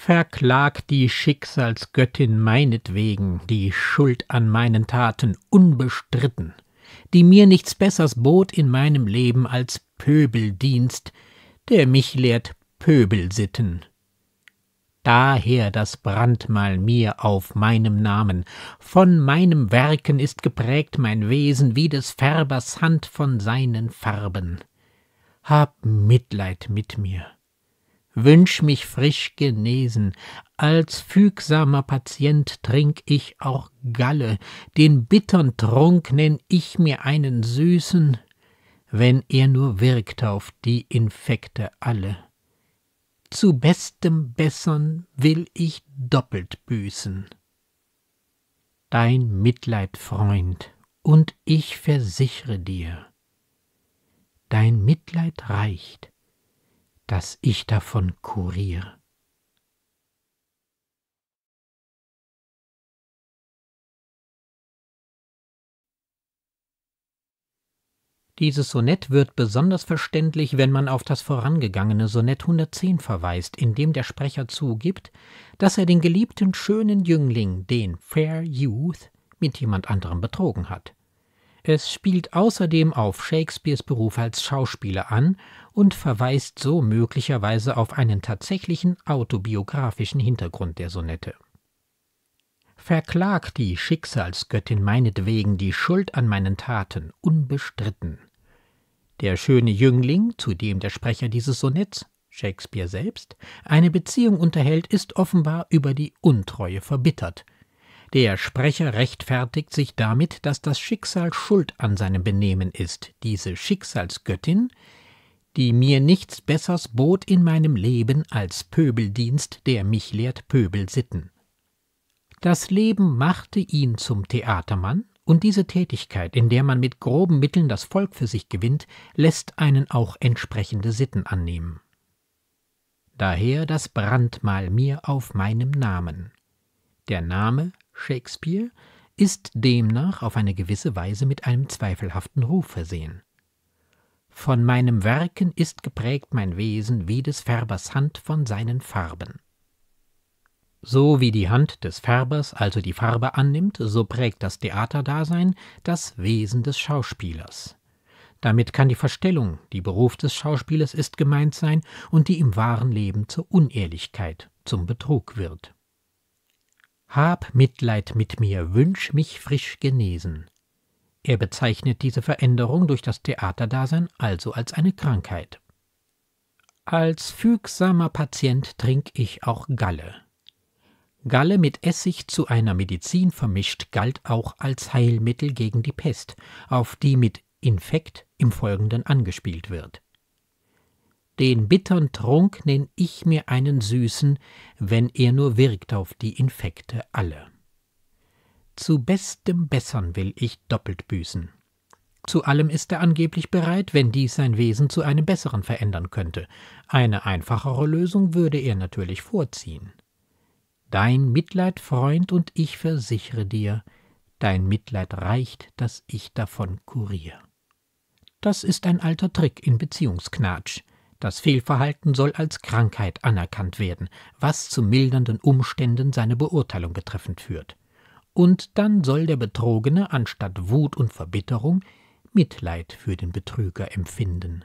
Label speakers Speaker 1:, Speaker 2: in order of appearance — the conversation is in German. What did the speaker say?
Speaker 1: Verklag die Schicksalsgöttin meinetwegen, die Schuld an meinen Taten unbestritten, die mir nichts Bessers bot in meinem Leben als Pöbeldienst, der mich lehrt Pöbelsitten. Daher das Brandmal mir auf meinem Namen, von meinem Werken ist geprägt mein Wesen wie des Färbers Hand von seinen Farben. Hab Mitleid mit mir wünsch mich frisch genesen. Als fügsamer Patient trink ich auch Galle, den bittern Trunk nenn ich mir einen süßen, wenn er nur wirkt auf die Infekte alle. Zu bestem Bessern will ich doppelt büßen. Dein Mitleid, Freund, und ich versichre dir, dein Mitleid reicht, dass ich davon kuriere. Dieses Sonett wird besonders verständlich, wenn man auf das vorangegangene Sonett 110 verweist, in dem der Sprecher zugibt, dass er den geliebten schönen Jüngling, den Fair Youth, mit jemand anderem betrogen hat. Es spielt außerdem auf Shakespeares Beruf als Schauspieler an und verweist so möglicherweise auf einen tatsächlichen autobiografischen Hintergrund der Sonette. Verklagt die Schicksalsgöttin meinetwegen die Schuld an meinen Taten unbestritten. Der schöne Jüngling, zu dem der Sprecher dieses Sonetts, Shakespeare selbst, eine Beziehung unterhält, ist offenbar über die Untreue verbittert – der Sprecher rechtfertigt sich damit, dass das Schicksal schuld an seinem Benehmen ist, diese Schicksalsgöttin, die mir nichts Bessers bot in meinem Leben als Pöbeldienst, der mich lehrt Pöbelsitten. Das Leben machte ihn zum Theatermann, und diese Tätigkeit, in der man mit groben Mitteln das Volk für sich gewinnt, lässt einen auch entsprechende Sitten annehmen. Daher das Brandmal mir auf meinem Namen. Der Name Shakespeare ist demnach auf eine gewisse Weise mit einem zweifelhaften Ruf versehen. Von meinem Werken ist geprägt mein Wesen wie des Färbers Hand von seinen Farben. So wie die Hand des Färbers also die Farbe annimmt, so prägt das Theaterdasein das Wesen des Schauspielers. Damit kann die Verstellung, die Beruf des Schauspielers ist gemeint sein und die im wahren Leben zur Unehrlichkeit, zum Betrug wird. Hab Mitleid mit mir, wünsch mich frisch genesen. Er bezeichnet diese Veränderung durch das Theaterdasein also als eine Krankheit. Als fügsamer Patient trink ich auch Galle. Galle mit Essig zu einer Medizin vermischt galt auch als Heilmittel gegen die Pest, auf die mit Infekt im Folgenden angespielt wird. Den bittern Trunk nenn ich mir einen süßen, wenn er nur wirkt auf die Infekte alle. Zu bestem Bessern will ich doppelt büßen. Zu allem ist er angeblich bereit, wenn dies sein Wesen zu einem besseren verändern könnte. Eine einfachere Lösung würde er natürlich vorziehen. Dein Mitleid, Freund, und ich versichere dir, dein Mitleid reicht, dass ich davon kurier. Das ist ein alter Trick in Beziehungsknatsch. Das Fehlverhalten soll als Krankheit anerkannt werden, was zu mildernden Umständen seine Beurteilung betreffend führt. Und dann soll der Betrogene anstatt Wut und Verbitterung Mitleid für den Betrüger empfinden.